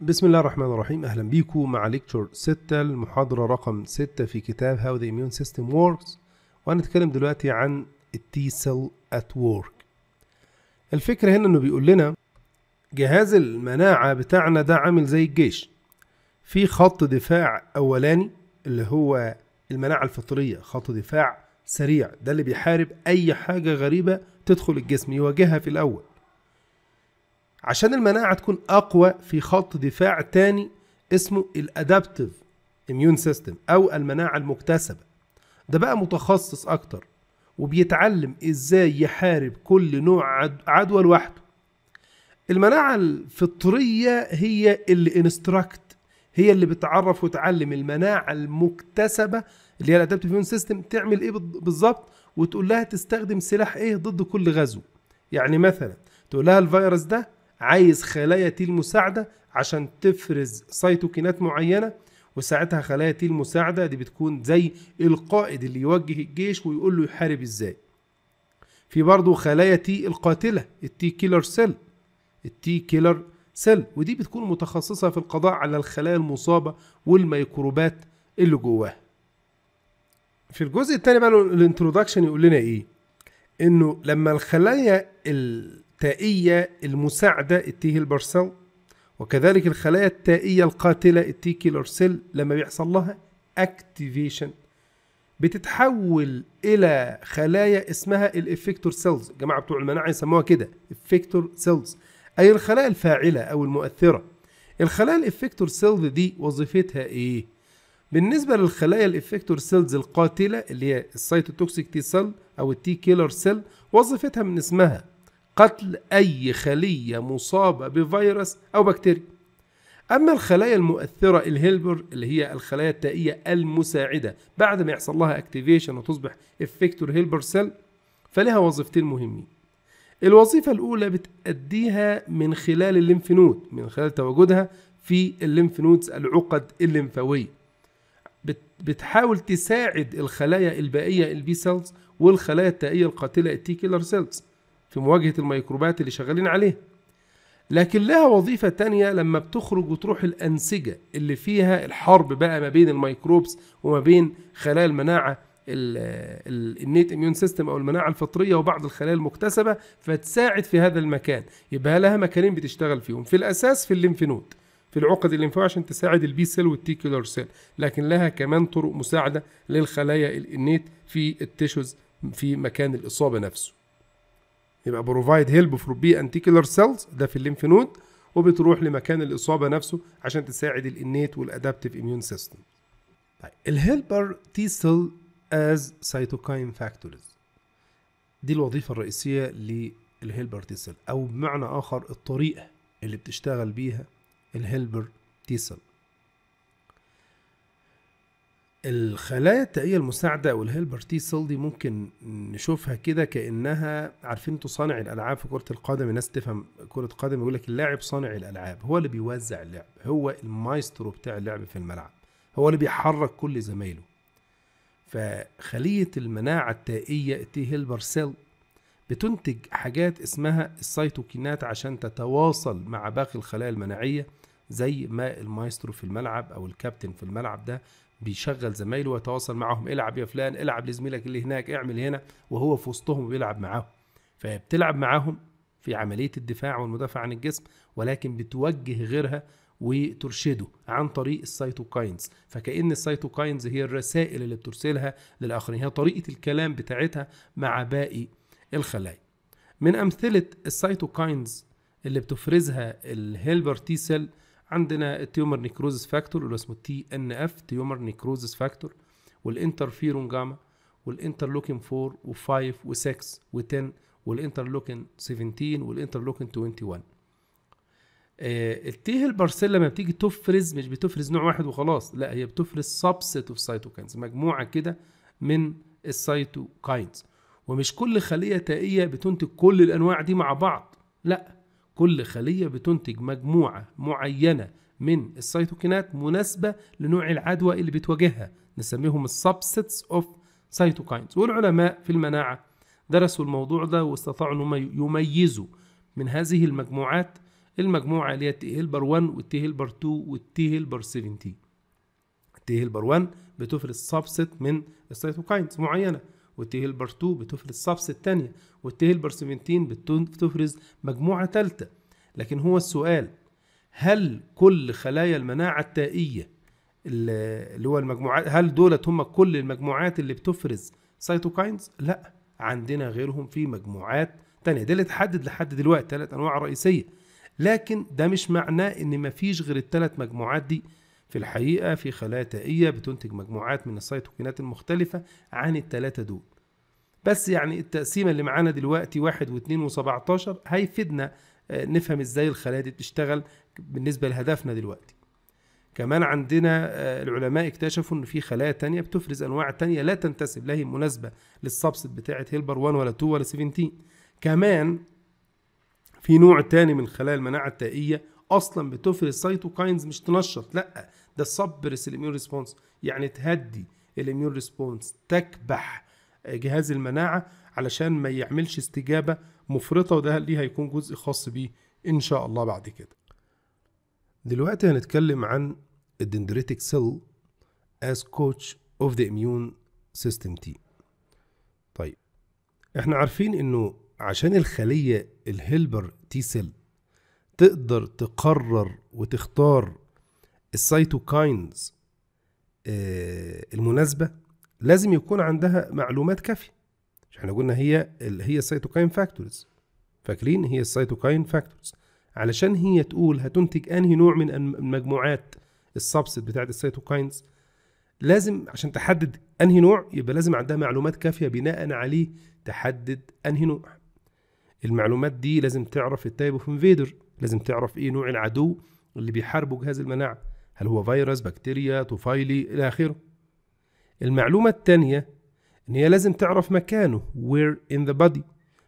بسم الله الرحمن الرحيم اهلا بيكم مع ليكتشر 6 المحاضره رقم 6 في كتاب هاو ذا اميون سيستم وركس وهنتكلم دلوقتي عن التي سيل ات وورك الفكره هنا انه بيقول لنا جهاز المناعه بتاعنا ده عامل زي الجيش في خط دفاع اولاني اللي هو المناعه الفطريه خط دفاع سريع ده اللي بيحارب اي حاجه غريبه تدخل الجسم يواجهها في الاول عشان المناعة تكون أقوى في خط دفاع تاني اسمه الأدابتيف إميون سيستم أو المناعة المكتسبة ده بقى متخصص أكتر وبيتعلم إزاي يحارب كل نوع عدوى لوحده المناعة الفطرية هي اللي انستراكت هي اللي بتعرف وتعلم المناعة المكتسبة اللي هي الادابتيف اميون سيستم تعمل ايه بالظبط وتقول لها تستخدم سلاح ايه ضد كل غزو يعني مثلا تقول لها الفيروس ده عايز خلايا تي المساعدة عشان تفرز سيتوكينات معينة وساعتها خلايا تي المساعدة دي بتكون زي القائد اللي يوجه الجيش ويقول له يحارب ازاي في برضه خلايا تي القاتلة التي كيلر سيل التي كيلر سيل ودي بتكون متخصصة في القضاء على الخلايا المصابة والميكروبات اللي جواها في الجزء الثاني بقى الانترودكشن يقول لنا ايه انه لما الخلايا ال التائية المساعدة التي هيلبر سيل وكذلك الخلايا التائية القاتلة التي كيلر سيل لما بيحصل لها اكتيفيشن بتتحول الى خلايا اسمها الافكتور سيلز الجماعه بتوع المناعه يسموها كده افكتور سيلز اي الخلايا الفاعله او المؤثره الخلايا الافكتور سيلز دي وظيفتها ايه بالنسبه للخلايا الافكتور سيلز القاتله اللي هي السيتوتوكسيك تي سيل او التي كيلر سيل وظيفتها من اسمها قتل أي خلية مصابة بفيروس أو بكتيريا أما الخلايا المؤثرة الهيلبر اللي هي الخلايا التائية المساعدة بعد ما يحصل لها اكتيفيشن وتصبح افكتور هيلبر سيل فلها وظيفتين مهمين الوظيفة الأولى بتأديها من خلال الليمفنود من خلال تواجدها في الليمف العقد الليمفاوية بتحاول تساعد الخلايا البائية البي سيلز والخلايا التائية القاتلة التي كيلر سيلز في مواجهة الميكروبات اللي شغالين عليها لكن لها وظيفة تانية لما بتخرج وتروح الأنسجة اللي فيها الحرب بقى ما بين الميكروبس وما بين خلايا المناعة النيت اميون سيستم او المناعه الفطريه وبعض الخلايا المكتسبه فتساعد في هذا المكان يبقى لها مكانين بتشتغل فيهم في الاساس في الليمف نود في العقد الليمفاوي عشان تساعد البي سيل والتي كيلر سيل لكن لها كمان طرق مساعده للخلايا النيت في التيشوز في مكان الاصابه نفسه يبقى بروفايد هيلب فور بي انتيكولار سيلز ده في الليمف نود وبتروح لمكان الاصابه نفسه عشان تساعد الانيت والادابتيف اميون سيستم طيب الهيلبر تي سيل از سايتوكاين فاكتورز دي الوظيفه الرئيسيه للهيلبر تي سيل او بمعنى اخر الطريقه اللي بتشتغل بيها الهيلبر تي سيل الخلايا التائية المساعدة أو الهيلبر تي سيل دي ممكن نشوفها كده كأنها عارفين أنتوا صانع الألعاب في كرة القدم الناس تفهم كرة قدم يقول لك اللاعب صانع الألعاب هو اللي بيوزع اللعب هو المايسترو بتاع اللعب في الملعب هو اللي بيحرك كل زمايله فخلية المناعة التائية التي هيلبر سيل بتنتج حاجات اسمها السيتوكينات عشان تتواصل مع باقي الخلايا المناعية زي ما المايسترو في الملعب أو الكابتن في الملعب ده بيشغل زمايله ويتواصل معاهم العب يا فلان العب لزميلك اللي هناك اعمل هنا وهو في وسطهم وبيلعب معاهم فبتلعب معاهم في عملية الدفاع والمدافع عن الجسم ولكن بتوجه غيرها وترشده عن طريق السيتوكاينز فكأن السيتوكاينز هي الرسائل اللي بترسلها للآخرين هي طريقة الكلام بتاعتها مع باقي الخلايا من أمثلة السيتوكاينز اللي بتفرزها الهيلبر تي سيل عندنا التيومر نيكروزس فاكتور اللي اسمه تي ان اف تيومر نيكروزس فاكتور والانترفيرون جاما والانترلوكين 4 و5 و6 و10 والانترلوكين 17 والانترلوكين 21 آه التيه البارسيلا لما بتيجي تفرز مش بتفرز نوع واحد وخلاص لا هي بتفرز سبست اوف سايتوكاينز مجموعه كده من السايتوكاينز ومش كل خليه تائيه بتنتج كل الانواع دي مع بعض لا كل خلية بتنتج مجموعة معينة من السيتوكينات مناسبة لنوع العدوى اللي بتواجهها نسميهم السبسيتس اوف سيتوكاينز والعلماء في المناعة درسوا الموضوع ده واستطاعوا ان يميزوا من هذه المجموعات المجموعة اللي هي تي هيلبر 1 والتي هيلبر 2 والتي هيلبر 17 تي هيلبر 1 بتفرز سبست من السيتوكاينز معينة والتيه البر 2 بتفرز صفص الثانية والتيه البر 17 بتفرز مجموعة تالتة لكن هو السؤال هل كل خلايا المناعة التائية اللي هو المجموعات هل دولت هم كل المجموعات اللي بتفرز سيتوكاينز؟ لا عندنا غيرهم في مجموعات تانية ده اللي اتحدد لحد دلوقتي ثلاث انواع رئيسية لكن ده مش معناه ان مفيش غير الثلاث مجموعات دي في الحقيقة في خلايا تائية بتنتج مجموعات من السيتوكينات المختلفة عن التلاتة دول بس يعني التقسيمة اللي معانا دلوقتي واحد واثنين وسبعتاشر هيفيدنا آه، نفهم ازاي الخلايا دي بتشتغل بالنسبة لهدفنا دلوقتي كمان عندنا آه، العلماء اكتشفوا ان في خلايا تانية بتفرز انواع تانية لا تنتسب لا هي مناسبة للسبست بتاعة هيلبر 1 ولا 2 ولا 17 كمان في نوع تاني من خلايا المناعة التائية اصلا بتفرز سيتوكاينز مش تنشط لا ده سبرس الاميون ريسبونس يعني تهدي الاميون ريسبونس تكبح جهاز المناعه علشان ما يعملش استجابه مفرطه وده ليه هيكون جزء خاص بيه ان شاء الله بعد كده دلوقتي هنتكلم عن الدندريتك سيل as coach of the immune system T طيب احنا عارفين انه عشان الخلية الهيلبر تي سيل تقدر تقرر وتختار السيتوكاينز آه، المناسبه لازم يكون عندها معلومات كافيه مش احنا قلنا هي هي السيتوكاين فاكتورز فاكرين هي السيتوكاين فاكتورز علشان هي تقول هتنتج انهي نوع من المجموعات السبست بتاعت السيتوكاينز لازم عشان تحدد انهي نوع يبقى لازم عندها معلومات كافيه بناء عليه تحدد انهي نوع المعلومات دي لازم تعرف التايب اوف انفيدر لازم تعرف ايه نوع العدو اللي بيحاربه جهاز المناعه هل هو فيروس بكتيريا طفيلي الى اخره المعلومه الثانيه ان هي لازم تعرف مكانه وير ان ذا body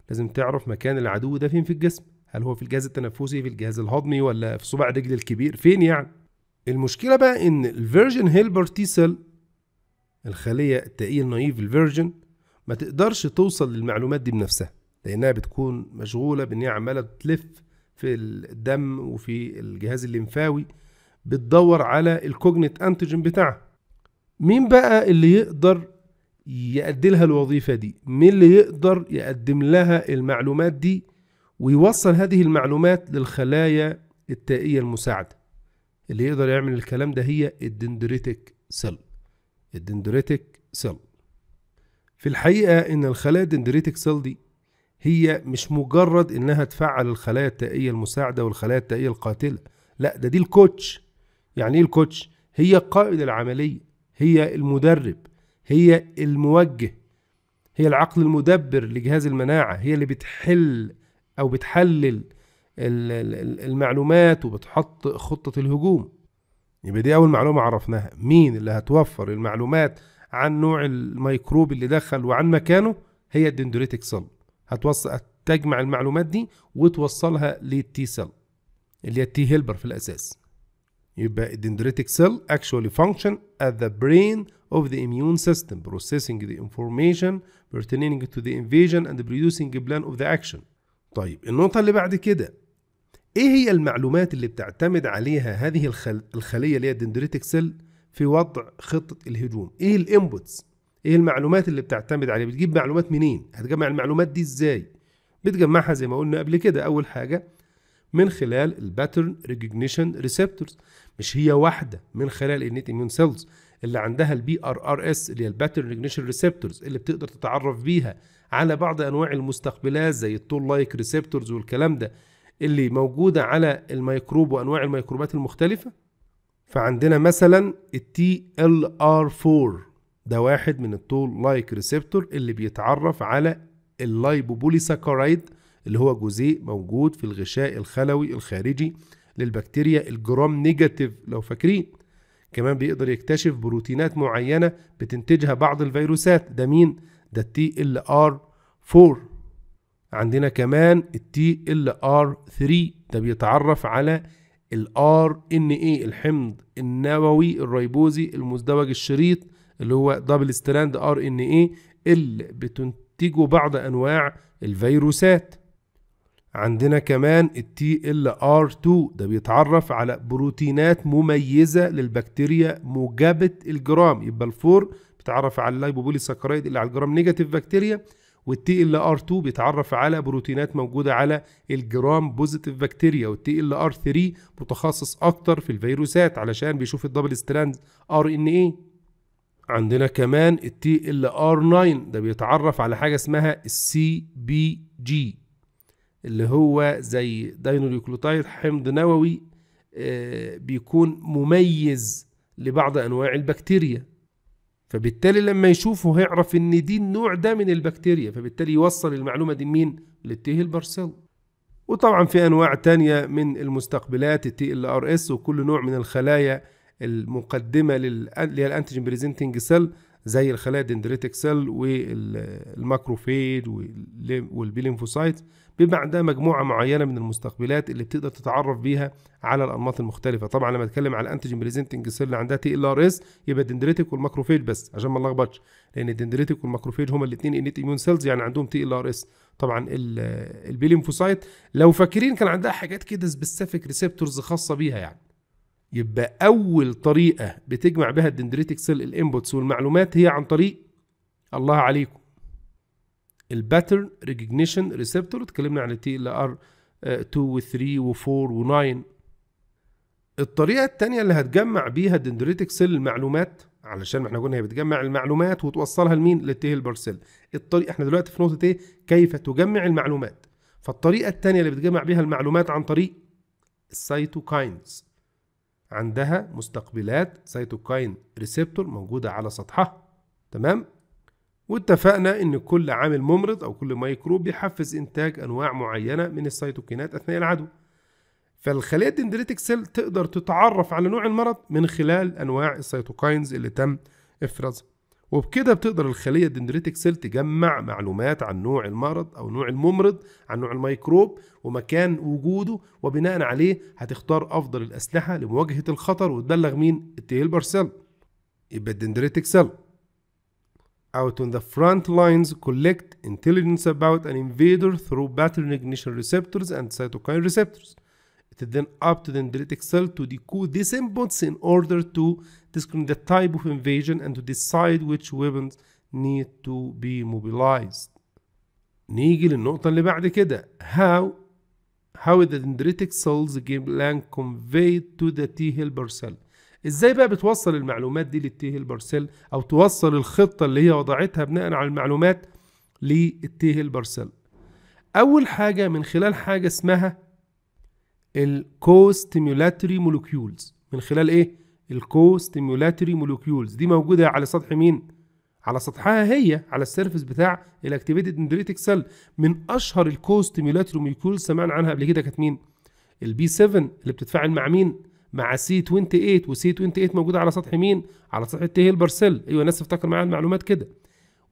لازم تعرف مكان العدو ده فين في الجسم هل هو في الجهاز التنفسي في الجهاز الهضمي ولا في صباع الرجل الكبير فين يعني المشكله بقى ان الفيرجن هيلبر تي سيل الخليه التائيه النايف الفيرجن ما تقدرش توصل للمعلومات دي بنفسها لانها بتكون مشغوله بان هي عماله تلف في الدم وفي الجهاز الليمفاوي بتدور على الكوجنت انتيجين بتاعها مين بقى اللي يقدر يأدي لها الوظيفة دي مين اللي يقدر يقدم لها المعلومات دي ويوصل هذه المعلومات للخلايا التائية المساعدة اللي يقدر يعمل الكلام ده هي الدندريتك سيل الدندريتك سيل في الحقيقة إن الخلايا الدندريتك سيل دي هي مش مجرد انها تفعل الخلايا التائيه المساعده والخلايا التائيه القاتله لا ده دي الكوتش يعني ايه الكوتش هي قائد العمليه هي المدرب هي الموجه هي العقل المدبر لجهاز المناعه هي اللي بتحل او بتحلل المعلومات وبتحط خطه الهجوم يبقى دي اول معلومه عرفناها مين اللي هتوفر المعلومات عن نوع الميكروب اللي دخل وعن مكانه هي الدندريتك صلب هتوصل تجمع المعلومات دي وتوصلها للتي سيل اللي هي التي هيلبر في الاساس يبقى الدندريتك سيل actually فانكشن ات the brain of the immune system processing the information pertaining to the invasion and producing بلان plan of the action طيب النقطة اللي بعد كده ايه هي المعلومات اللي بتعتمد عليها هذه الخل... الخلية اللي هي الدندريتك سيل في وضع خطة الهجوم ايه الانبوتس ايه المعلومات اللي بتعتمد عليها بتجيب معلومات منين هتجمع المعلومات دي ازاي بتجمعها زي ما قلنا قبل كده اول حاجه من خلال الباترن ريكوجنيشن ريسبتورز مش هي واحده من خلال النيت اميون سيلز اللي عندها البي ار ار اس اللي هي الباترن ريكوجنيشن ريسبتورز اللي بتقدر تتعرف بيها على بعض انواع المستقبلات زي التول لايك ريسبتورز والكلام ده اللي موجوده على الميكروب وانواع الميكروبات المختلفه فعندنا مثلا التي ال ار 4 ده واحد من التول لايك ريسبتور اللي بيتعرف على اللايبوبوليساكارايد اللي هو جزيء موجود في الغشاء الخلوي الخارجي للبكتيريا الجرام نيجاتيف لو فاكرين كمان بيقدر يكتشف بروتينات معينة بتنتجها بعض الفيروسات ده مين؟ ده التي ال ار 4 عندنا كمان التي ال ار 3 ده بيتعرف على الار ان اي الحمض النووي الريبوزي المزدوج الشريط اللي هو دبل ستراند ار ان ايه اللي بتنتجه بعض انواع الفيروسات عندنا كمان التي ال ار 2 ده بيتعرف على بروتينات مميزه للبكتيريا موجبه الجرام يبقى الفور بيتعرف على اللايبوبولي سكرايد اللي على الجرام نيجاتيف بكتيريا والتي ال ار 2 بيتعرف على بروتينات موجوده على الجرام بوزيتيف بكتيريا والتي ال ار 3 متخصص اكتر في الفيروسات علشان بيشوف الدبل ستراند ار ان ايه عندنا كمان التي ال ار 9 ده بيتعرف على حاجه اسمها السي بي جي اللي هو زي داينوليوكلوتايد حمض نووي آه، بيكون مميز لبعض انواع البكتيريا فبالتالي لما يشوفه هيعرف ان دي النوع ده من البكتيريا فبالتالي يوصل المعلومه دي لمين للتيه البارسيل وطبعا في انواع تانية من المستقبلات التي ال ار اس وكل نوع من الخلايا المقدمه للانتيجين بريزنتنج سيل زي الخلايا الدندريتك سيل والماكروفيد والبيلينفوسايت بيبقى عندها مجموعه معينه من المستقبلات اللي بتقدر تتعرف بيها على الانماط المختلفه طبعا لما اتكلم على الانتيجين بريزنتنج سيل اللي عندها تي ال ار اس يبقى الدندريتك والماكروفيد بس عشان ما نلخبطش لان الدندريتك والماكروفيد هما الاثنين انيت ايمون سيلز يعني عندهم تي ال ار اس طبعا البيلينفوسايت لو فاكرين كان عندها حاجات كده سبيسيفيك ريسبتورز خاصه بيها يعني يبقى اول طريقه بتجمع بها الدندريتك سيل الانبوتس والمعلومات هي عن طريق الله عليكم الباترن ريكوجنيشن ريسبتور اتكلمنا عن التي ال ار 2 آه، و 3 و 4 و 9 الطريقه الثانيه اللي هتجمع بيها الدندريتك سيل المعلومات علشان ما احنا قلنا هي بتجمع المعلومات وتوصلها لمين للتي هيلبر سيل الطريقه احنا دلوقتي في نقطه ايه كيف تجمع المعلومات فالطريقه الثانيه اللي بتجمع بيها المعلومات عن طريق السيتوكاينز عندها مستقبلات سيتوكاين ريسبتور موجودة على سطحها تمام واتفقنا ان كل عامل ممرض او كل ميكروب بيحفز انتاج انواع معينه من السيتوكينات اثناء العدوى فالخليه الدندريتك سيل تقدر تتعرف على نوع المرض من خلال انواع السيتوكاينز اللي تم افرازها وبكده بتقدر الخلية الدندريتك سيل تجمع معلومات عن نوع المرض أو نوع الممرض عن نوع الميكروب ومكان وجوده وبناء عليه هتختار أفضل الأسلحة لمواجهة الخطر وتبلغ مين التيلبر سيل يبقى الدندريتك سيل out on the front lines collect intelligence about an invader through pattern recognition receptors and cytokine receptors it then up to the dendritic Excel to decode these inputs in order to discriminate the type of invasion and to decide which weapons need to be mobilized. نيجي للنقطة اللي بعد كده how how the dendritic cells game plan conveyed to the T helper cell ازاي بقى بتوصل المعلومات دي للتي هيلبر سيل او توصل الخطة اللي هي وضعتها بناء على المعلومات للتي هيلبر سيل اول حاجة من خلال حاجة اسمها الكو ستيمولاتري من خلال ايه الكو ستيمولاتري دي موجوده على سطح مين على سطحها هي على السيرفس بتاع الاكتيفيتد اندريتك سيل من اشهر الكو ستيمولاتري سمعنا عنها قبل كده كانت مين البي 7 اللي بتتفاعل مع مين مع سي 28 وسي 28 موجوده على سطح مين على سطح التي هيلبر سيل ايوه الناس تفتكر معايا المعلومات كده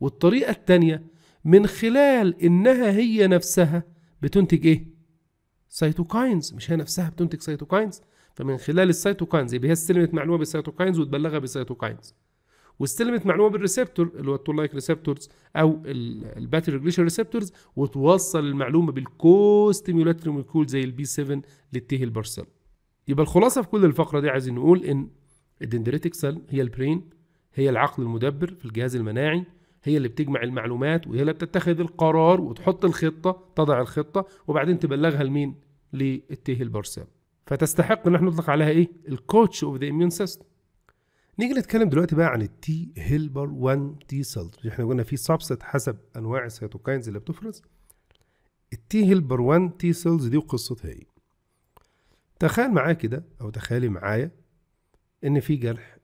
والطريقه الثانيه من خلال انها هي نفسها بتنتج ايه سيتوكاينز مش هي نفسها بتنتج سيتوكاينز فمن خلال السيتوكاينز يبقى هي استلمت معلومه بالسيتوكاينز وتبلغها بالسيتوكاينز واستلمت معلومه بالريسبتور اللي هو لايك ريسبتورز او الباتري ريجليشن ريسبتورز وتوصل المعلومه بالكو ستيميولاتري مولكيول زي البي 7 للتيه البارسل يبقى الخلاصه في كل الفقره دي عايزين نقول ان الدندريتك سيل هي البرين هي العقل المدبر في الجهاز المناعي هي اللي بتجمع المعلومات وهي اللي بتتخذ القرار وتحط الخطه تضع الخطه وبعدين تبلغها لمين للتيه البارسام فتستحق ان احنا نطلق عليها ايه الكوتش اوف ذا اميون سيستم نيجي نتكلم دلوقتي بقى عن التي هيلبر 1 تي سيلز احنا قلنا في سبست حسب انواع السيتوكاينز اللي بتفرز التي هيلبر 1 تي سيلز دي وقصتها ايه تخيل معايا كده او تخيلي معايا ان في جرح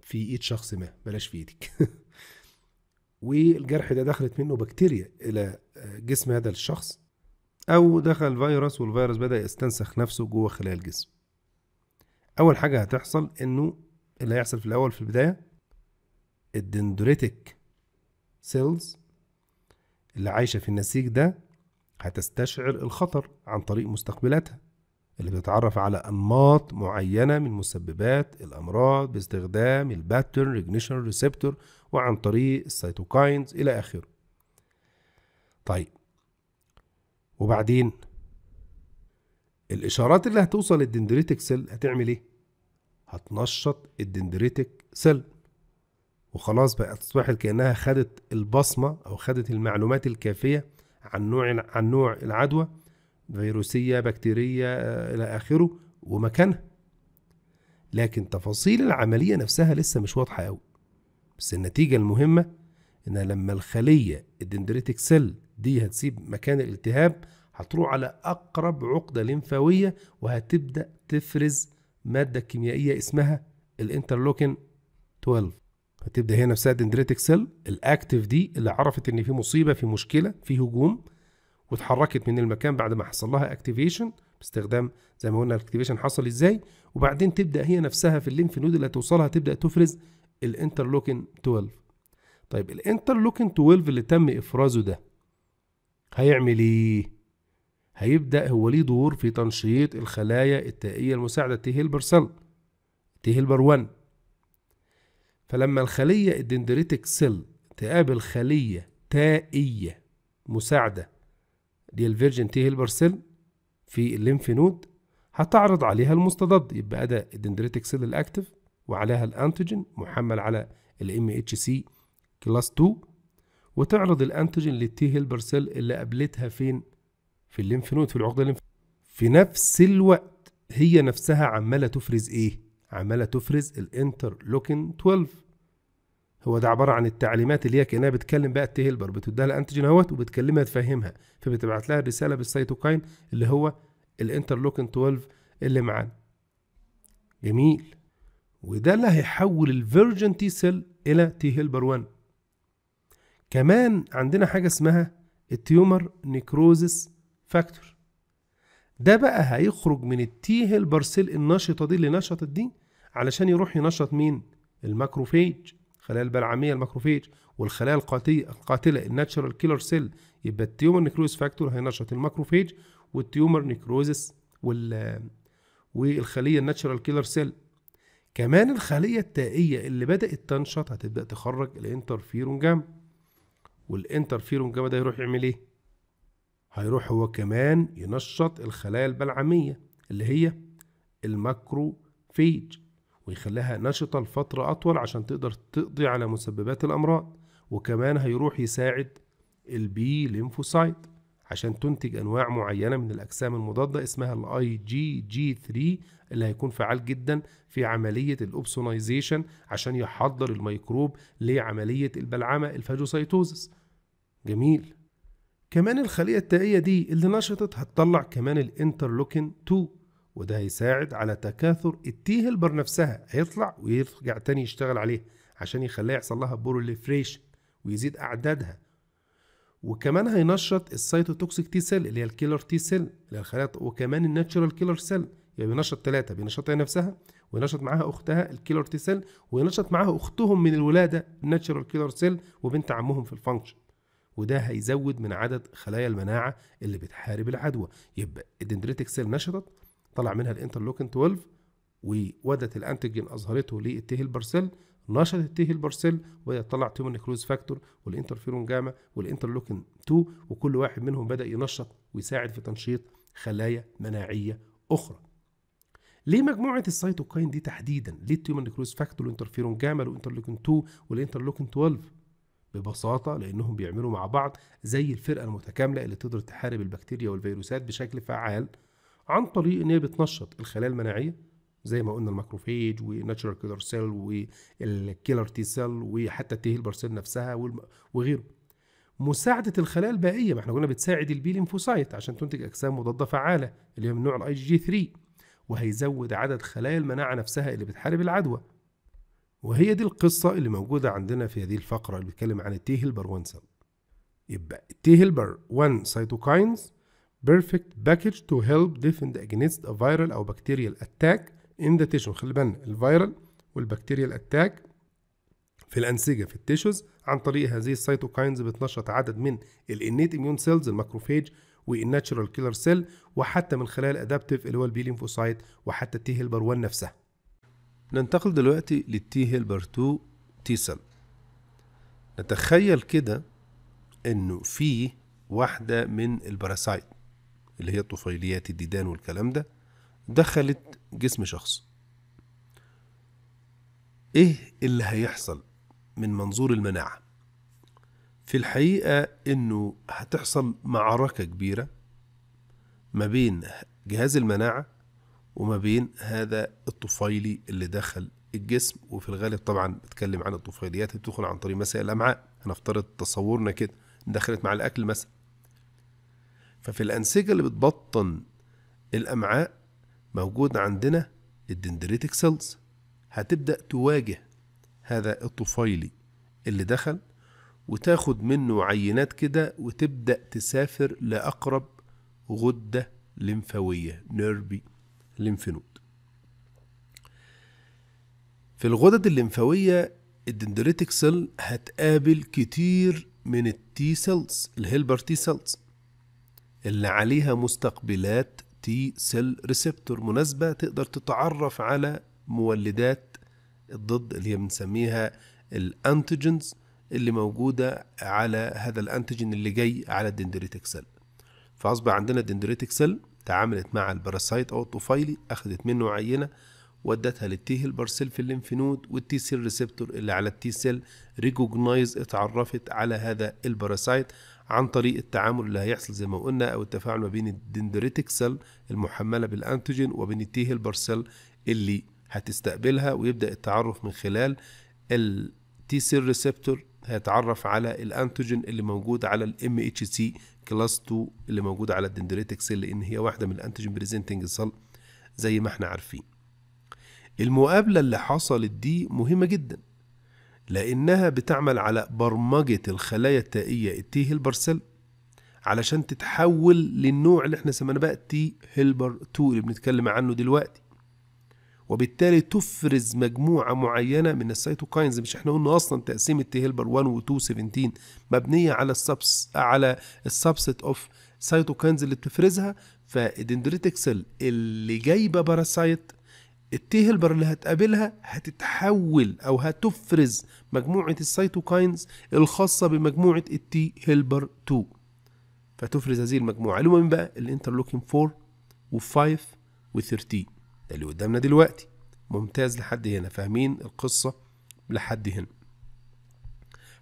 في ايد شخص ما بلاش في ايدك والجرح ده دخلت منه بكتيريا الى جسم هذا الشخص أو دخل فيروس والفيروس بدأ يستنسخ نفسه جوه خلايا الجسم أول حاجة هتحصل إنه اللي هيحصل في الأول في البداية الدندريتك سيلز اللي عايشة في النسيج ده هتستشعر الخطر عن طريق مستقبلاتها اللي بتتعرف على أنماط معينة من مسببات الأمراض باستخدام الباترن ريجنيشن ريسبتور وعن طريق السيتوكاينز إلى آخره طيب وبعدين الاشارات اللي هتوصل للدندريتك سيل هتعمل ايه هتنشط الدندريتك سيل وخلاص بقى اصبحت كانها خدت البصمه او خدت المعلومات الكافيه عن نوع عن نوع العدوى فيروسيه بكتيريه آه، الى اخره ومكانها لكن تفاصيل العمليه نفسها لسه مش واضحه قوي بس النتيجه المهمه انها لما الخليه الدندريتك سيل دي هتسيب مكان الالتهاب هتروح على اقرب عقده لمفاويه وهتبدا تفرز ماده كيميائيه اسمها الانترلوكين 12 هتبدا هي نفسها دندريتك سيل الاكتف دي اللي عرفت ان في مصيبه في مشكله في هجوم واتحركت من المكان بعد ما حصل لها اكتيفيشن باستخدام زي ما قلنا الاكتيفيشن حصل ازاي وبعدين تبدا هي نفسها في الليمف نود اللي هتوصلها تبدا تفرز الانترلوكين 12 طيب الانترلوكن 12 اللي تم افرازه ده هيعمل ايه هيبدا هو ليه دور في تنشيط الخلايا التائيه المساعده تي هيلبر سيل تي هيلبر 1 فلما الخليه الدندريتك سيل تقابل خليه تائيه مساعده دي الفيرجن تي هيلبر سيل في الليمف نود هتعرض عليها المستضد يبقى ده الدندريتك سيل الاكتف وعليها الانتيجين محمل على الام اتش سي كلاس 2 وتعرض الانتيجين للتي هيلبر سيل اللي قابلتها فين في الليمف نود في العقده الليمف في نفس الوقت هي نفسها عماله تفرز ايه عماله تفرز الانترلوكين 12 هو ده عباره عن التعليمات اللي هي كانها بتكلم بقى التي هيلبر بتديها الانتيجين اهوت وبتكلمها تفهمها فبتبعت لها الرساله بالسيتوكاين اللي هو الانترلوكين 12 اللي معانا جميل وده اللي هيحول الفيرجن تي سيل الى تي هيلبر 1 كمان عندنا حاجة اسمها التيومر نيكروزس فاكتور ده بقى هيخرج من التي هيلبر سيل النشطة دي اللي نشطت دي علشان يروح ينشط مين؟ الماكروفيج الخلايا البلعمية الماكروفيج والخلايا القاتلة القاتلة الناتشرال كيلر سيل يبقى التيومر نيكروزس فاكتور هينشط الماكروفيج والتيومر نيكروزس وال والخلية الناتشرال كيلر سيل كمان الخلية التائية اللي بدأت تنشط هتبدأ تخرج الانترفيرون جام والانترفيرون جاما ده هيروح يعمل ايه هيروح هو كمان ينشط الخلايا البلعميه اللي هي الماكروفيج ويخليها نشطه لفتره اطول عشان تقدر تقضي على مسببات الامراض وكمان هيروح يساعد البي ليمفوسايت عشان تنتج انواع معينه من الاجسام المضاده اسمها الـ igg 3 اللي هيكون فعال جدا في عملية الأوبسونايزيشن عشان يحضر الميكروب لعملية البلعمة الفاجوسيتوزس جميل كمان الخلية التائية دي اللي نشطت هتطلع كمان الانترلوكين 2 وده هيساعد على تكاثر التيه البر نفسها هيطلع ويرجع تاني يشتغل عليها عشان يخليها يحصل لها بوروليفريشن ويزيد أعدادها وكمان هينشط السيتوتوكسيك تي سيل اللي هي الكيلر تي سيل اللي هي الخلايا وكمان الناتشرال كيلر سيل يبقى يعني بينشط ثلاثه بينشط هي نفسها وينشط معاها اختها الكيلر تي سيل وينشط معاها اختهم من الولاده الناتشرال كيلر سيل وبنت عمهم في الفانكشن وده هيزود من عدد خلايا المناعه اللي بتحارب العدوى يبقى الدندريتك سيل نشطت طلع منها الانترلوكين 12 وودت الانتيجين اظهرته للتي هيلبر سيل نشط التي هيلبر سيل وبدات تطلع تيومر كروز فاكتور والانترفيرون جاما والانترلوكين 2 وكل واحد منهم بدا ينشط ويساعد في تنشيط خلايا مناعيه اخرى ليه مجموعه السيتوكاين دي تحديدا ليه التيومر نيكروز فاكتور والانترفيرون جاما والانترلوكين 2 والانترلوكين 12 ببساطة لأنهم بيعملوا مع بعض زي الفرقة المتكاملة اللي تقدر تحارب البكتيريا والفيروسات بشكل فعال عن طريق إن هي بتنشط الخلايا المناعية زي ما قلنا الماكروفيج وناتشورال كيلر سيل والكيلر تي سيل وحتى التي هيلبر سيل نفسها وغيره مساعدة الخلايا البائية ما احنا قلنا بتساعد البي لينفوسايت عشان تنتج أجسام مضادة فعالة اللي هي من نوع الاي جي 3 وهيزود عدد خلايا المناعة نفسها اللي بتحارب العدوى وهي دي القصة اللي موجودة عندنا في هذه الفقرة اللي بيتكلم عن التي هيلبر 1 سيل يبقى التي هيلبر 1 سيتوكاينز perfect package to help defend against a viral أو bacterial attack in the tissue خلي بالنا الفيرال والبكتيريال اتاك في الأنسجة في التيشوز عن طريق هذه السيتوكاينز بتنشط عدد من الانيت اميون سيلز الماكروفيج والناتشورال كيلر سيل وحتى من خلال الادابتيف اللي هو البي ليمفوسايت وحتى التي هيلبر 1 نفسها ننتقل دلوقتي للتي هيلبر 2 تي سيل نتخيل كده انه في واحدة من الباراسايت اللي هي الطفيليات الديدان والكلام ده دخلت جسم شخص ايه اللي هيحصل من منظور المناعة في الحقيقة إنه هتحصل معركة كبيرة ما بين جهاز المناعة وما بين هذا الطفيلي اللي دخل الجسم وفي الغالب طبعا بتكلم عن الطفيليات اللي بتدخل عن طريق مثلا الامعاء هنفترض تصورنا كده دخلت مع الاكل مثلا ففي الانسجه اللي بتبطن الامعاء موجود عندنا الدندريتك سيلز هتبدا تواجه هذا الطفيلي اللي دخل وتاخد منه عينات كده وتبدأ تسافر لأقرب غدة لمفاوية نيربي لمفنود في الغدد الليمفاوية الدندريتك سيل هتقابل كتير من التي سيلز الهيلبر تي سيلز اللي عليها مستقبلات تي سيل ريسبتور مناسبة تقدر تتعرف على مولدات الضد اللي هي بنسميها الانتيجنز اللي موجودة على هذا الأنتجين اللي جاي على الدندريتك سيل فأصبح عندنا الدندريتك سيل تعاملت مع الباراسايت أو الطفيلي أخذت منه عينة ودتها للتي هيلبر في الليمفينود والتي سيل ريسبتور اللي على التي سيل ريكوجنايز اتعرفت على هذا الباراسايت عن طريق التعامل اللي هيحصل زي ما قلنا او التفاعل ما بين الدندريتك سيل المحمله بالانتوجين وبين التي هيلبر اللي هتستقبلها ويبدا التعرف من خلال التي سيل ريسبتور هيتعرف على الانتوجين اللي موجود على الام اتش سي كلاس 2 اللي موجود على الدندريتك سيل لان هي واحده من الانتوجين بريزنتنج سيل زي ما احنا عارفين المقابله اللي حصلت دي مهمه جدا لانها بتعمل على برمجه الخلايا التائيه التي هيلبر سيل علشان تتحول للنوع اللي احنا سميناه بقى تي هيلبر 2 اللي بنتكلم عنه دلوقتي وبالتالي تفرز مجموعة معينة من السيتوكاينز مش احنا قلنا اصلا تقسيم التي هيلبر 1 و 2 17 مبنية على السبس على السبست اوف سيتوكاينز اللي بتفرزها فالدندريتك سيل اللي جايبه باراسايت التي هيلبر اللي هتقابلها هتتحول او هتفرز مجموعه السيتوكاينز الخاصه بمجموعه التي هيلبر 2 فتفرز هذه المجموعه اللي بقى الانترلوكين 4 و5 و13 ده اللي قدامنا دلوقتي ممتاز لحد هنا فاهمين القصة لحد هنا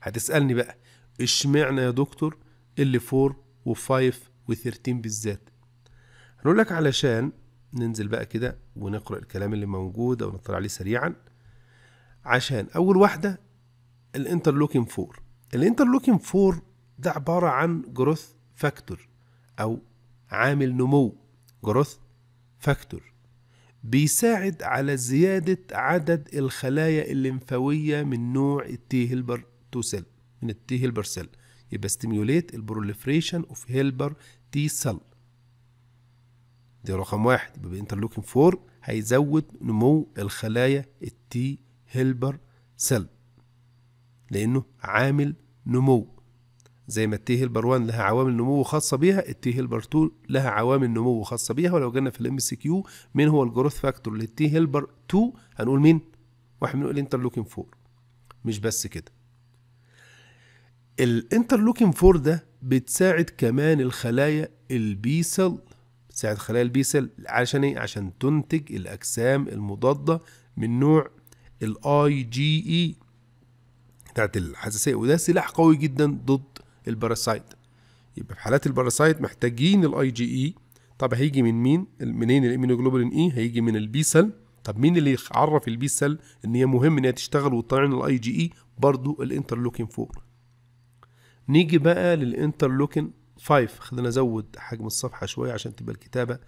هتسألني بقى اشمعنى يا دكتور اللي 4 و5 و13 بالذات هنقول لك علشان ننزل بقى كده ونقرأ الكلام اللي موجود أو نطلع عليه سريعا عشان أول واحدة الانترلوكين 4 الانترلوكين 4 ده عبارة عن جروث فاكتور أو عامل نمو جروث فاكتور بيساعد على زيادة عدد الخلايا الليمفاوية من نوع التي هيلبر تو سيل من التي هيلبر سيل يبقى ستيميوليت البروليفريشن اوف هيلبر تي سيل دي رقم واحد يبقى بانترلوكين فور هيزود نمو الخلايا التي هيلبر سيل لأنه عامل نمو زي ما التي هيلبر 1 لها عوامل نمو خاصه بيها التي هيلبر 2 لها عوامل نمو خاصه بيها ولو جينا في الام سي كيو مين هو الجروث فاكتور للتي هيلبر 2 هنقول مين واحد من الانترلوكين 4 مش بس كده الانترلوكين 4 ده بتساعد كمان الخلايا البي سيل بتساعد خلايا البي سيل عشان ايه عشان تنتج الاجسام المضاده من نوع الاي جي اي e بتاعت الحساسيه وده سلاح قوي جدا ضد الباراسايت يبقى في حالات الباراسايت محتاجين الاي جي اي e. طب هيجي من مين منين الامينوجلوبولين اي e؟ هيجي من البي سيل طب مين اللي عرف البي سيل ان هي مهم ان هي تشتغل وتطعن الاي جي اي برضه الانترلوكين 4 نيجي بقى للانترلوكين 5 خلينا نزود حجم الصفحه شويه عشان تبقى الكتابه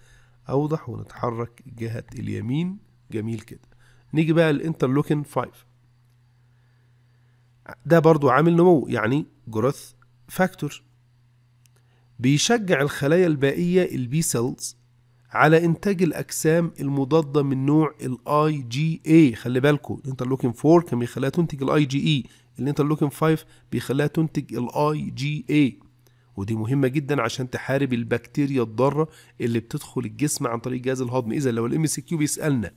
اوضح ونتحرك جهه اليمين جميل كده نيجي بقى للانترلوكين 5 ده برضو عامل نمو يعني جروث فاكتور بيشجع الخلايا البائية البي سيلز على إنتاج الأجسام المضادة من نوع الاي جي اي خلي بالكم الانترلوكين 4 كان بيخليها تنتج الاي جي اي الانترلوكين 5 بيخليها تنتج الاي جي اي ودي مهمة جدا عشان تحارب البكتيريا الضارة اللي بتدخل الجسم عن طريق جهاز الهضم إذا لو الام MCQ كيو بيسألنا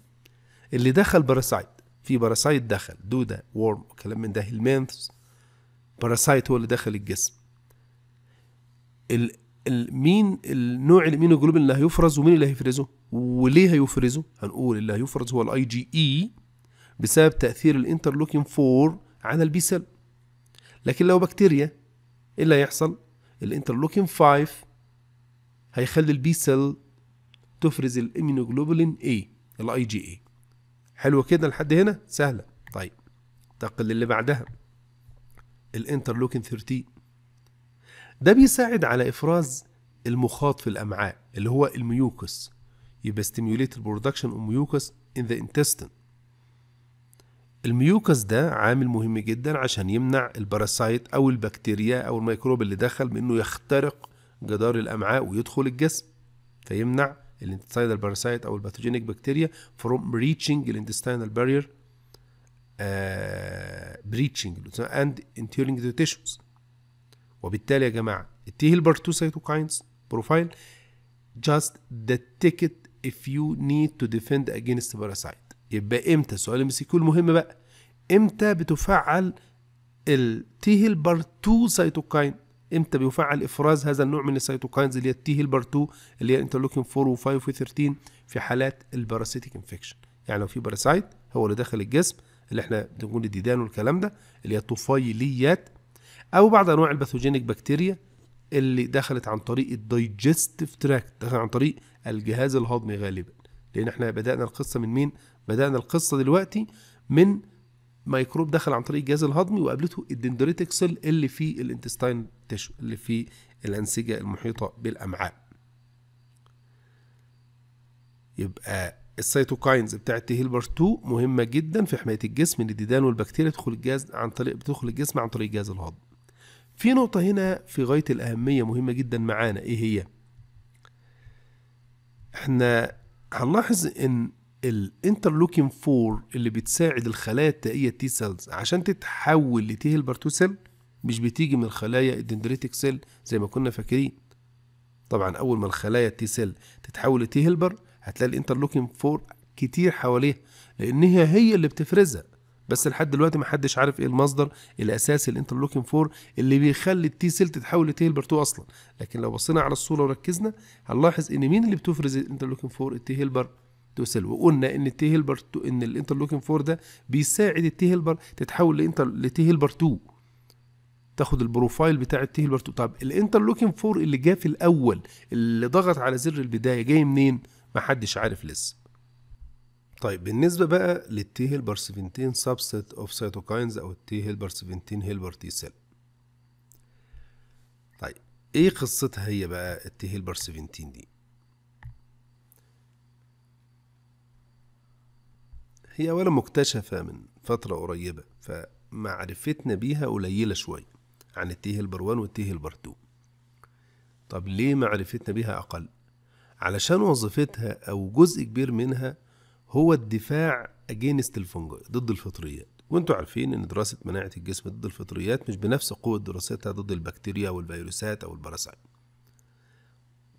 اللي دخل باراسايت في باراسايت دخل دودة وورم وكلام من ده هيلمانثس باراسايت هو اللي دخل الجسم مين النوع الامينوجلوبين اللي هيفرز ومين اللي هيفرزه وليه هيفرزه هنقول اللي هيفرز هو الاي جي اي e بسبب تاثير الانترلوكين 4 على البي سيل لكن لو بكتيريا ايه اللي هيحصل الانترلوكين 5 هيخلي البي سيل تفرز الامينوجلوبولين اي الاي جي اي e. حلو كده لحد هنا سهله طيب تقل للي بعدها الانترلوكين 13 ده بيساعد على افراز المخاط في الامعاء اللي هو الميوكس يبقى ستيميوليت البرودكشن اوف ميوكس ان ذا انتستين الميوكس ده عامل مهم جدا عشان يمنع الباراسايت او البكتيريا او الميكروب اللي دخل من انه يخترق جدار الامعاء ويدخل الجسم فيمنع الانتستينال باراسايت او الباثوجينيك بكتيريا فروم ريتشنج الانتستينال بارير بريتشنج اند انتيرنج ذا تيشوز وبالتالي يا جماعه التيهيل بارت 2 سايتوكاينز بروفايل جاست the ticket if you need to defend against parasite يبقى امتى سؤال ام سي كيو المهم بقى امتى بتفعل التي هيلبر 2 سايتوكاين امتى بيفعل افراز هذا النوع من السيتوكاينز اللي هي التي هيلبر 2 اللي هي انترلوكين 4 و5 و13 في حالات الباراسيتيك انفكشن يعني لو في باراسايت هو اللي داخل الجسم اللي احنا بنقول الديدان والكلام ده اللي هي الطفيليات او بعض انواع الباثوجينيك بكتيريا اللي دخلت عن طريق الدايجستيف تراكت دخل عن طريق الجهاز الهضمي غالبا لان احنا بدانا القصه من مين بدانا القصه دلوقتي من ميكروب دخل عن طريق الجهاز الهضمي وقابلته الدندريتك سيل اللي في الانتستاين تشو اللي في الانسجه المحيطه بالامعاء يبقى السيتوكاينز بتاعت هيلبر 2 مهمه جدا في حمايه الجسم من الديدان والبكتيريا تدخل الجهاز عن طريق بتدخل الجسم عن طريق جهاز الهضم في نقطه هنا في غايه الاهميه مهمه جدا معانا ايه هي احنا هنلاحظ ان الانترلوكين 4 اللي بتساعد الخلايا التائيه التي سيلز عشان تتحول لتي هيلبر 2 سيل مش بتيجي من الخلايا الدندريتك سيل زي ما كنا فاكرين طبعا اول ما الخلايا التي سيل تتحول لتي هيلبر هتلاقي الانترلوكينج فور كتير حواليها لان هي هي اللي بتفرزها بس لحد دلوقتي محدش عارف ايه المصدر الاساسي الانترلوكين 4 اللي بيخلي التي سيل تتحول لتي هيلبر 2 اصلا لكن لو بصينا على الصوره وركزنا هنلاحظ ان مين اللي بتفرز الانترلوكين 4 التي هيلبر سيل وقلنا ان التي هيلبر ان الانترلوكين 4 ده بيساعد التي هيلبر تتحول لانتر لتي هيلبر 2 تاخد البروفايل بتاع التي هيلبر 2 طب الانترلوكين 4 اللي جه في الاول اللي ضغط على زر البدايه جاي منين؟ محدش عارف لسه طيب بالنسبة بقى للتي هيلبر 17 سبست اوف سيتوكاينز او التي هيلبر 17 هيلبر تي سيل طيب ايه قصتها هي بقى التي هيلبر 17 دي هي اولا مكتشفة من فترة قريبة فمعرفتنا بيها قليلة شوية عن التي هيلبر 1 والتي هيلبر 2 طب ليه معرفتنا بيها اقل علشان وظيفتها أو جزء كبير منها هو الدفاع أجينست الفنجاي ضد الفطريات وانتوا عارفين ان دراسة مناعة الجسم ضد الفطريات مش بنفس قوة دراستها ضد البكتيريا والفيروسات او الباراسايت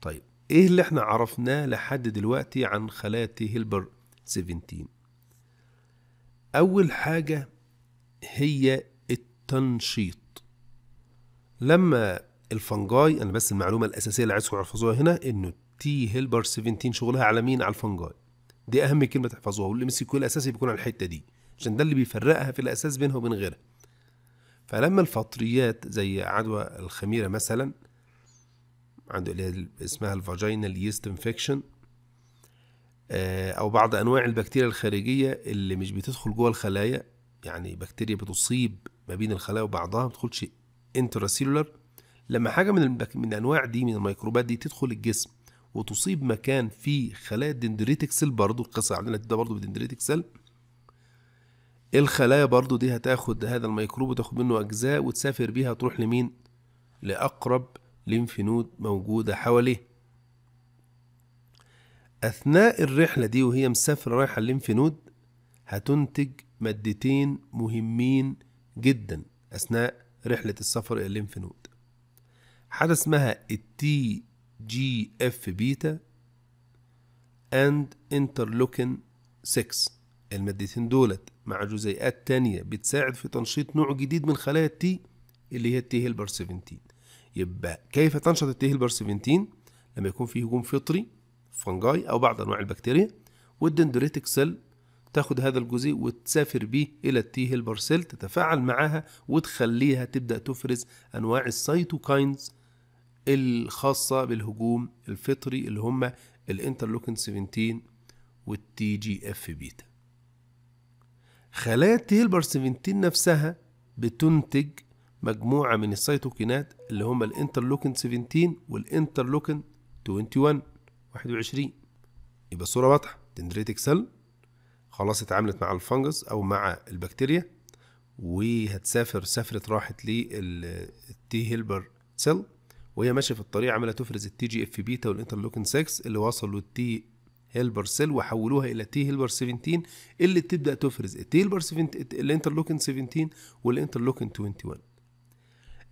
طيب ايه اللي احنا عرفناه لحد دلوقتي عن خلايا تي هيلبر 17 اول حاجة هي التنشيط لما الفنجاي انا بس المعلومة الاساسية اللي عايزكم تحفظوها هنا انه تي هيلبر 17 شغلها على مين على الفنجاي دي اهم كلمه تحفظوها والام سي كيو الاساسي بيكون على الحته دي عشان ده اللي بيفرقها في الاساس بينها وبين غيرها فلما الفطريات زي عدوى الخميره مثلا عنده اللي اسمها الفاجينال ييست انفكشن او بعض انواع البكتيريا الخارجيه اللي مش بتدخل جوه الخلايا يعني بكتيريا بتصيب ما بين الخلايا وبعضها ما بتدخلش انترا لما حاجه من من الانواع دي من الميكروبات دي تدخل الجسم وتصيب مكان فيه خلايا الدندريتك سيل برضه القصة عندنا ده برضه بالدندريتك سيل الخلايا برضه دي هتاخد هذا الميكروب وتاخد منه أجزاء وتسافر بيها تروح لمين؟ لأقرب ليمف نود موجودة حواليه أثناء الرحلة دي وهي مسافرة رايحة الليمف نود هتنتج مادتين مهمين جدا أثناء رحلة السفر إلى الليمف نود حاجة اسمها التي جي اف بيتا اند انترلوكين 6 المادتين دولت مع جزيئات تانية بتساعد في تنشيط نوع جديد من خلايا التي اللي هي التي هيلبر 17 يبقى كيف تنشط التي هيلبر 17 لما يكون فيه هجوم فطري فنجاي او بعض انواع البكتيريا والدندريتك سيل تاخد هذا الجزيء وتسافر بيه الى التي هيلبر سيل تتفاعل معاها وتخليها تبدا تفرز انواع السيتوكاينز الخاصة بالهجوم الفطري اللي هم الانترلوكين 17 والتي جي اف بيتا خلايا هيلبر 17 نفسها بتنتج مجموعة من السيتوكينات اللي هم الانترلوكين 17 والانترلوكين 21 21 يبقى الصورة واضحة دندريتك سيل خلاص اتعاملت مع الفنجس أو مع البكتيريا وهتسافر سافرت راحت للتي هيلبر سيل وهي ماشيه في الطريق عماله تفرز التي جي اف بيتا والانترلوكين 6 اللي وصلوا التي هيلبر سيل وحولوها الى تي هيلبر 17 اللي بتبدا تفرز التي هيلبر 17 الانترلوكين 17 والانترلوكين 21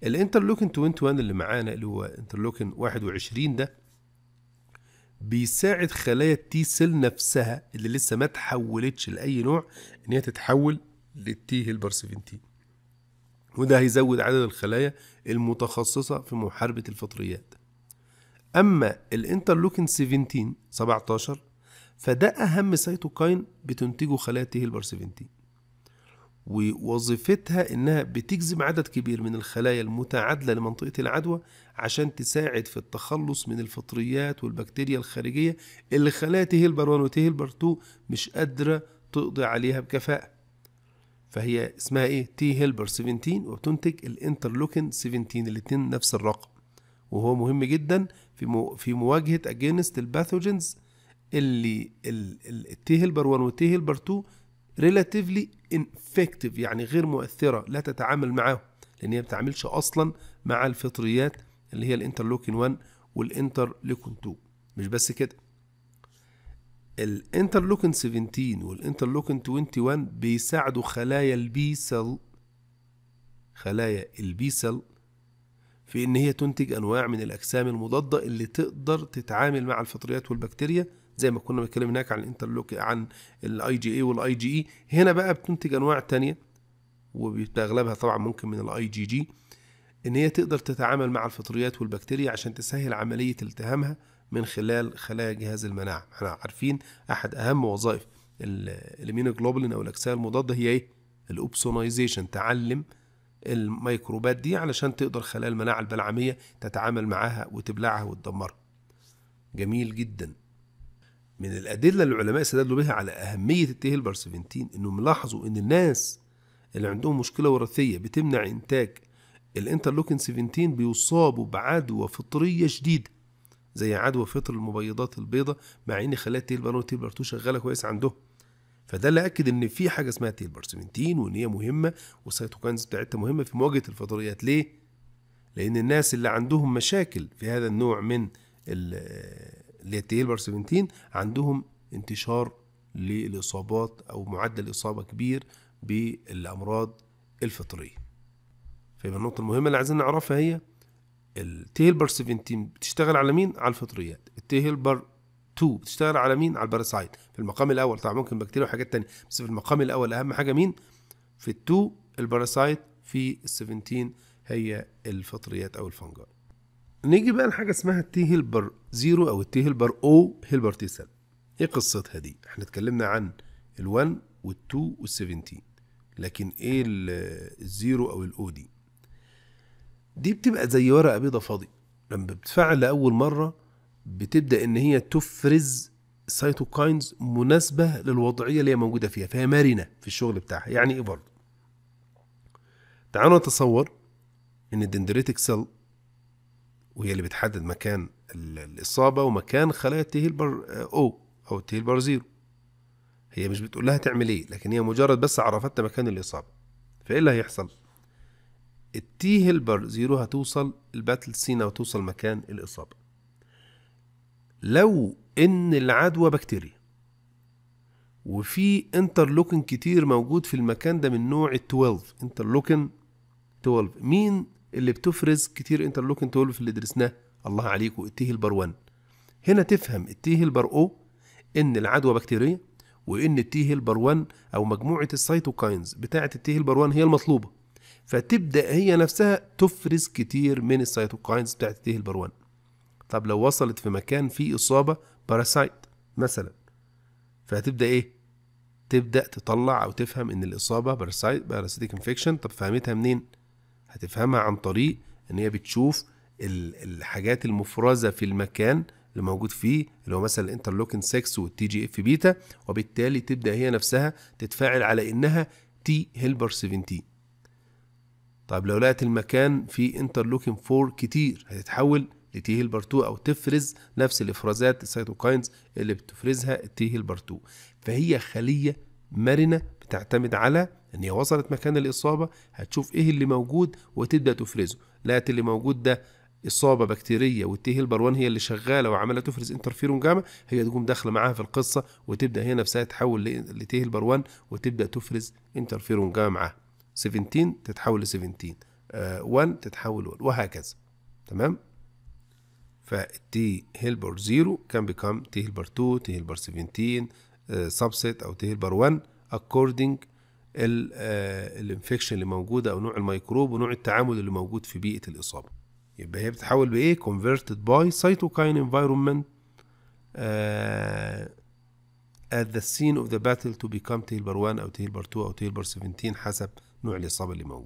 الانترلوكين 21 اللي معانا اللي هو انترلوكين 21 ده بيساعد خلايا التي سيل نفسها اللي لسه ما تحولتش لاي نوع ان هي تتحول للتي هيلبر 17 وده هيزود عدد الخلايا المتخصصة في محاربة الفطريات أما الانترلوكين 17 17 فده أهم سيتوكاين بتنتجه خلايا تي هيلبر 17 ووظيفتها إنها بتجذب عدد كبير من الخلايا المتعادلة لمنطقة العدوى عشان تساعد في التخلص من الفطريات والبكتيريا الخارجية اللي خلايا تي هيلبر 1 وتي هيلبر 2 مش قادرة تقضي عليها بكفاءة فهي اسمها ايه تي هيلبر 17 وبتنتج الانترلوكين 17 الاثنين نفس الرقم وهو مهم جدا في مو في مواجهه اجينست الباثوجينز اللي التي هيلبر 1 والتي هيلبر 2 ريلاتيفلي انفكتيف يعني غير مؤثره لا تتعامل معاهم لان هي ما بتتعاملش اصلا مع الفطريات اللي هي الانترلوكين 1 والانترلوكين 2 مش بس كده الانترلوكن 17 والانترلوكن 21 بيساعدوا خلايا البي سيل خلايا البي سيل في ان هي تنتج انواع من الاجسام المضاده اللي تقدر تتعامل مع الفطريات والبكتيريا زي ما كنا بنتكلم هناك عن الانترلوك عن الاي جي اي والاي جي اي e. هنا بقى بتنتج انواع تانية وباغلبها طبعا ممكن من الاي جي جي ان هي تقدر تتعامل مع الفطريات والبكتيريا عشان تسهل عمليه التهامها من خلال خلايا جهاز المناعة احنا عارفين أحد أهم وظائف الامينوجلوبولين أو الأجسام المضادة هي إيه؟ الأوبسونايزيشن تعلم الميكروبات دي علشان تقدر خلايا المناعة البلعمية تتعامل معاها وتبلعها وتدمرها جميل جدا من الأدلة اللي العلماء استدلوا بها على أهمية التي هيلبر 17 إنهم لاحظوا إن الناس اللي عندهم مشكلة وراثية بتمنع إنتاج الانترلوكين 17 بيصابوا بعدوى فطرية شديدة زي عدوى فطر المبيضات البيضاء مع ان خلايا تيل بارون والتيل بارتو شغاله كويس عندهم فده اللي اكد ان في حاجه اسمها تيل بارسمنتين وان هي مهمه والسيتوكاينز بتاعتها مهمه في مواجهه الفطريات ليه لان الناس اللي عندهم مشاكل في هذا النوع من اللي هي التيل بارسمنتين عندهم انتشار للاصابات او معدل اصابه كبير بالامراض الفطريه فيبقى النقطه المهمه اللي عايزين نعرفها هي هيلبر 17 بتشتغل على مين؟ على الفطريات هيلبر 2 بتشتغل على مين؟ على الباراسايت في المقام الاول طبعا ممكن بكتيريا وحاجات تانية بس في المقام الاول اهم حاجه مين؟ في ال 2 الباراسايت في ال 17 هي الفطريات او الفنجال نيجي بقى لحاجه اسمها التي هيلبر 0 او التي هيلبر او هيلبر تي سيل ايه قصتها دي احنا اتكلمنا عن ال1 وال2 وال17 لكن ايه الزيرو او الاو دي دي بتبقى زي ورقه بيضه فاضي لما بتفعل لاول مره بتبدا ان هي تفرز سيتوكاينز مناسبه للوضعيه اللي هي موجوده فيها فهي مرنه في الشغل بتاعها يعني ايه برضه تعالوا نتصور ان الدندريتك سيل وهي اللي بتحدد مكان الاصابه ومكان خلايا التهيل او آه، او التهيل زيرو هي مش بتقول لها تعمل ايه لكن هي مجرد بس عرفتها مكان الاصابه فايه اللي هيحصل التي هيلبر زيرو هتوصل الباتل سينا وتوصل مكان الإصابة لو إن العدوى بكتيريا وفي انترلوكن كتير موجود في المكان ده من نوع ال 12 انترلوكن 12 مين اللي بتفرز كتير انترلوكن 12 اللي درسناه الله عليكم التي هيلبر 1 هنا تفهم التي هيلبر او ان العدوى بكتيريه وان التي هيلبر 1 او مجموعه السيتوكاينز بتاعه التي هيلبر 1 هي المطلوبه فتبدا هي نفسها تفرز كتير من السيتوكاينز بتاعت تيه البروان طب لو وصلت في مكان فيه اصابه باراسايت مثلا فهتبدا ايه تبدا تطلع او تفهم ان الاصابه باراسايت باراسيتيك انفكشن طب فهمتها منين هتفهمها عن طريق ان هي بتشوف الحاجات المفرزه في المكان اللي موجود فيه اللي هو مثلا الانترلوكين 6 والتي جي اف بيتا وبالتالي تبدا هي نفسها تتفاعل على انها تي هيلبر 17 طيب لو لقت المكان فيه انترلوكين 4 كتير هتتحول لتي هيلبر 2 او تفرز نفس الافرازات السيتوكاينز اللي بتفرزها التي هيلبر 2 فهي خليه مرنه بتعتمد على ان هي وصلت مكان الاصابه هتشوف ايه اللي موجود وتبدا تفرزه لقت اللي موجود ده اصابه بكتيريه والتي هيلبر 1 هي اللي شغاله وعماله تفرز انترفيرون جاما هي تقوم داخله معاها في القصه وتبدا هي نفسها تحول لتي هيلبر 1 وتبدا تفرز انترفيرون جاما معاها 17 تتحول ل 17 1 آه، تتحول 1 وهكذا تمام فالتي هيلبر 0 كان بيكم تي هيلبر 2 تي هيلبر 17 سبسيت آه، او تي هيلبر 1 اكوردنج الانفكشن اللي موجوده او نوع الميكروب ونوع التعامل اللي موجود في بيئه الاصابه يبقى هي بتتحول بايه converted by cytokine environment آه، at the scene of the battle to become تيلبر 1 او تيلبر 2 او تيلبر 17 حسب نوع الإصابة اللي موجود